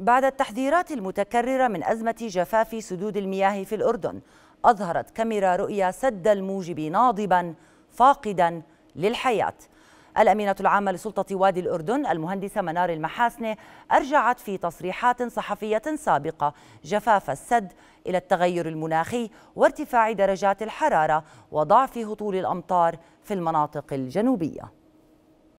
بعد التحذيرات المتكررة من أزمة جفاف سدود المياه في الأردن أظهرت كاميرا رؤيا سد الموجب ناضبا فاقدا للحياة الأمينة العامة لسلطة وادي الأردن المهندسة منار المحاسنة أرجعت في تصريحات صحفية سابقة جفاف السد إلى التغير المناخي وارتفاع درجات الحرارة وضعف هطول الأمطار في المناطق الجنوبية